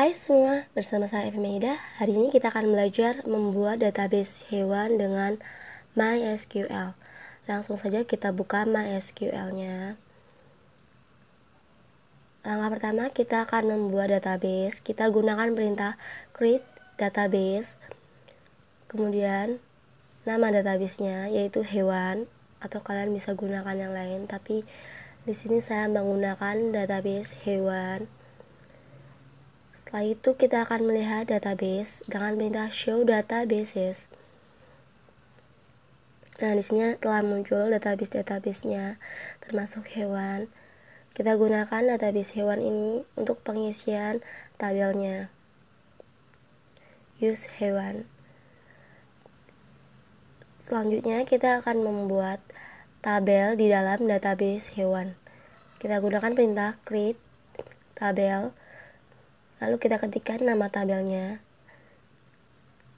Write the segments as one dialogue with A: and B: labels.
A: Hai semua, bersama saya Evi Hari ini kita akan belajar membuat database hewan dengan MySQL. Langsung saja kita buka MySQL-nya. Langkah pertama, kita akan membuat database. Kita gunakan perintah create database. Kemudian nama databasenya yaitu hewan atau kalian bisa gunakan yang lain, tapi di sini saya menggunakan database hewan setelah itu kita akan melihat database dengan perintah show databases. Nah, di sini telah muncul database-databasenya, termasuk hewan. Kita gunakan database hewan ini untuk pengisian tabelnya. Use hewan. Selanjutnya kita akan membuat tabel di dalam database hewan. Kita gunakan perintah create tabel Lalu kita ketikkan nama tabelnya.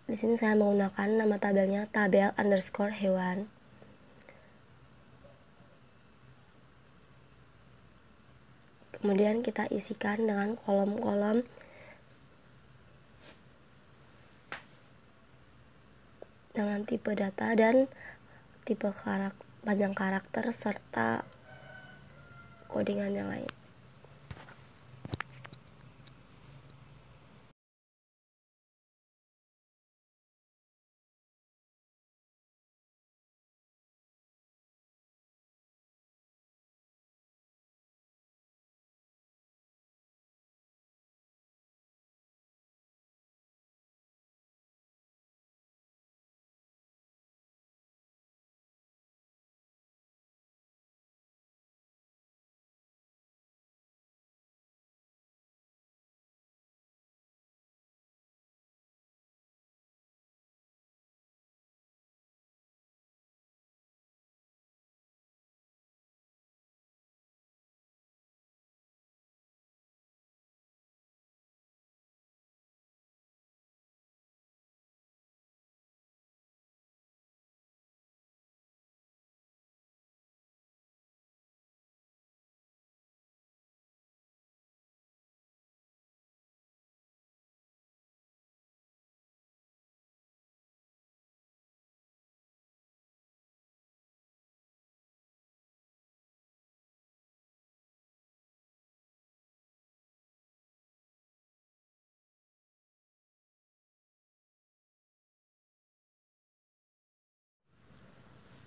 A: Di sini saya menggunakan nama tabelnya tabel underscore hewan. Kemudian kita isikan dengan kolom-kolom dengan tipe data dan tipe karakter panjang karakter serta codingan yang lain.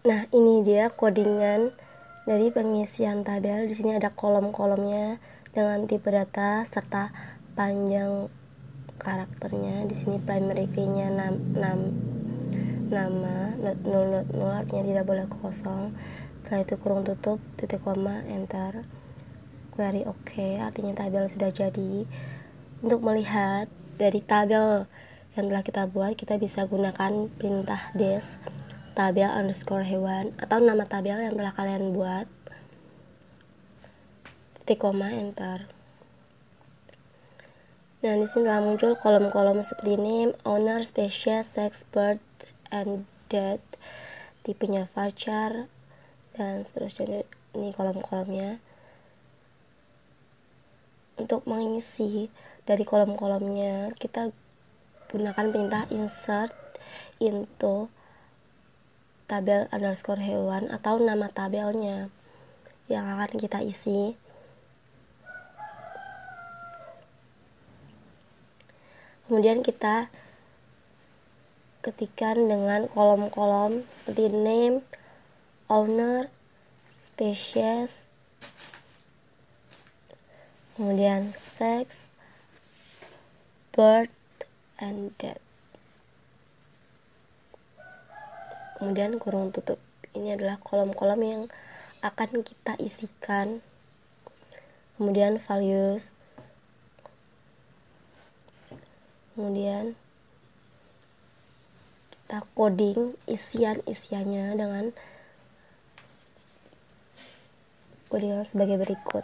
A: Nah, ini dia codingan dari pengisian tabel. Di sini ada kolom-kolomnya dengan tipe data serta panjang karakternya. Di sini primary key-nya 6, 6 nama not 0 not 0 artinya tidak boleh kosong. Setelah itu kurung tutup titik koma enter. Query oke, okay, artinya tabel sudah jadi. Untuk melihat dari tabel yang telah kita buat, kita bisa gunakan perintah des tabel underscore hewan atau nama tabel yang telah kalian buat titik koma enter nah di sini telah muncul kolom-kolom seperti name owner species sex birth and date tipenya varchar dan seterusnya ini kolom-kolomnya untuk mengisi dari kolom-kolomnya kita gunakan perintah insert into tabel underscore hewan atau nama tabelnya yang akan kita isi. Kemudian kita ketikan dengan kolom-kolom seperti name, owner, species, kemudian sex, birth, and death. kemudian kurung tutup ini adalah kolom-kolom yang akan kita isikan kemudian values kemudian kita coding isian-isiannya dengan coding sebagai berikut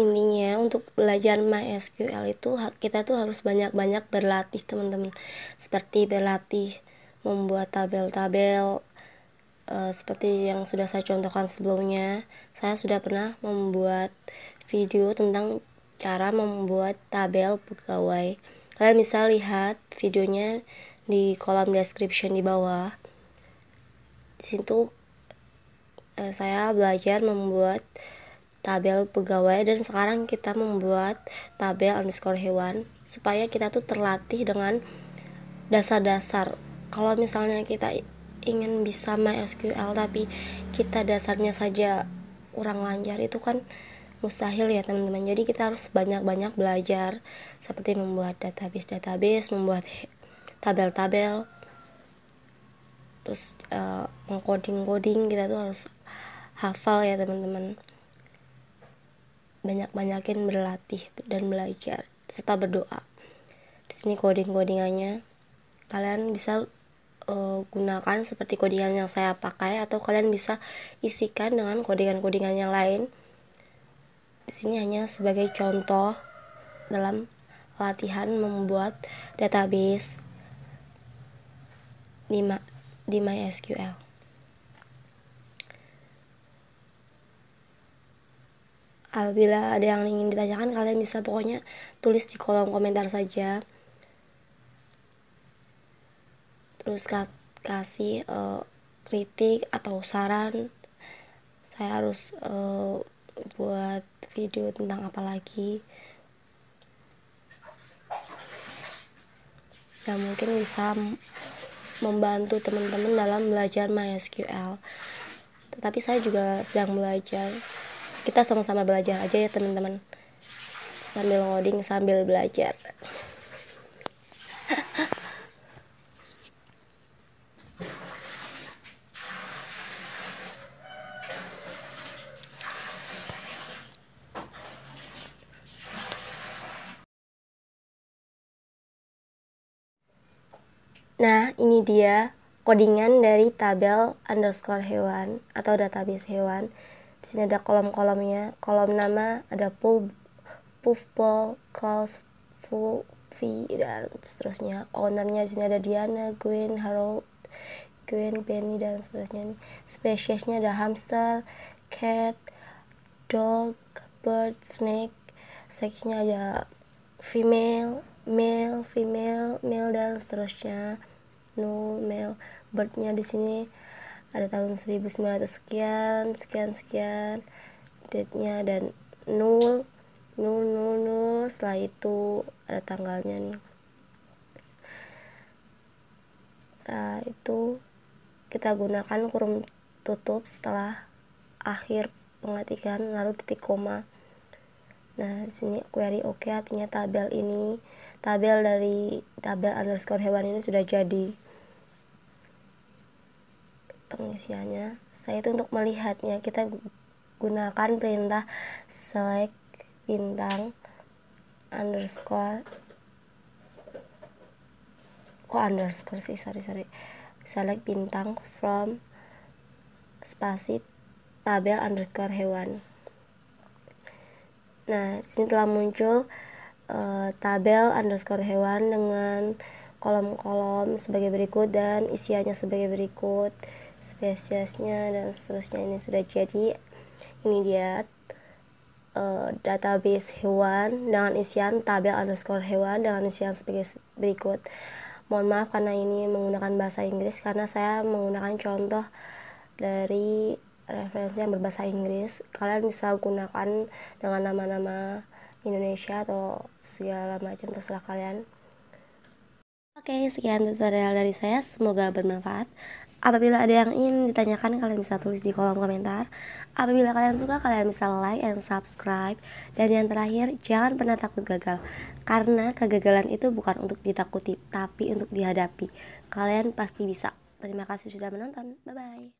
A: intinya untuk belajar MySQL itu kita tuh harus banyak-banyak berlatih teman-teman seperti berlatih membuat tabel-tabel e, seperti yang sudah saya contohkan sebelumnya saya sudah pernah membuat video tentang cara membuat tabel pegawai kalian bisa lihat videonya di kolom description di bawah di situ eh, saya belajar membuat tabel pegawai dan sekarang kita membuat tabel underscore hewan supaya kita tuh terlatih dengan dasar-dasar kalau misalnya kita ingin bisa MySQL tapi kita dasarnya saja kurang lancar itu kan mustahil ya teman-teman jadi kita harus banyak-banyak belajar seperti membuat database-database membuat tabel-tabel terus uh, mengcoding-coding kita tuh harus hafal ya teman-teman banyak-banyakin berlatih dan belajar serta berdoa. Di sini coding-codingannya kalian bisa uh, gunakan seperti codingan yang saya pakai atau kalian bisa isikan dengan codingan-codingan yang lain. Di sini hanya sebagai contoh dalam latihan membuat database di, di MySQL. Apabila ada yang ingin ditanyakan, kalian bisa pokoknya tulis di kolom komentar saja. Terus kasih uh, kritik atau saran. Saya harus uh, buat video tentang apa lagi. yang mungkin bisa membantu teman-teman dalam belajar MySQL. Tetapi saya juga sedang belajar kita sama-sama belajar aja ya teman-teman sambil ngoding sambil belajar Nah, ini dia codingan dari tabel underscore hewan atau database hewan di sini ada kolom-kolomnya, kolom nama, ada pull, puff, ball cause, full, V, dan seterusnya. Ownernya di sini ada Diana, Gwen, Harold, Gwen, Benny, dan seterusnya. Spesiesnya ada hamster, cat, dog, bird, snake. Sexnya ada female, male, female, male, dan seterusnya. No, male. Birdnya di sini ada tahun 1900 sekian sekian sekian date-nya dan nul nul nul nul setelah itu ada tanggalnya nih setelah itu kita gunakan kurung tutup setelah akhir pengetikan lalu titik koma nah di sini query oke okay, artinya tabel ini tabel dari tabel underscore hewan ini sudah jadi pengisiannya setelah itu untuk melihatnya kita gunakan perintah select bintang underscore kok underscore sih sorry sorry select bintang from spasi tabel underscore hewan nah sini telah muncul uh, tabel underscore hewan dengan kolom-kolom sebagai berikut dan isiannya sebagai berikut spesiesnya dan seterusnya ini sudah jadi ini dia uh, database hewan dengan isian tabel underscore hewan dengan isian sebagai berikut mohon maaf karena ini menggunakan bahasa Inggris karena saya menggunakan contoh dari referensi yang berbahasa Inggris kalian bisa gunakan dengan nama-nama Indonesia atau segala macam terserah kalian Oke, sekian tutorial dari saya. Semoga bermanfaat. Apabila ada yang ingin ditanyakan, kalian bisa tulis di kolom komentar. Apabila kalian suka, kalian bisa like and subscribe. Dan yang terakhir, jangan pernah takut gagal. Karena kegagalan itu bukan untuk ditakuti, tapi untuk dihadapi. Kalian pasti bisa. Terima kasih sudah menonton. Bye-bye.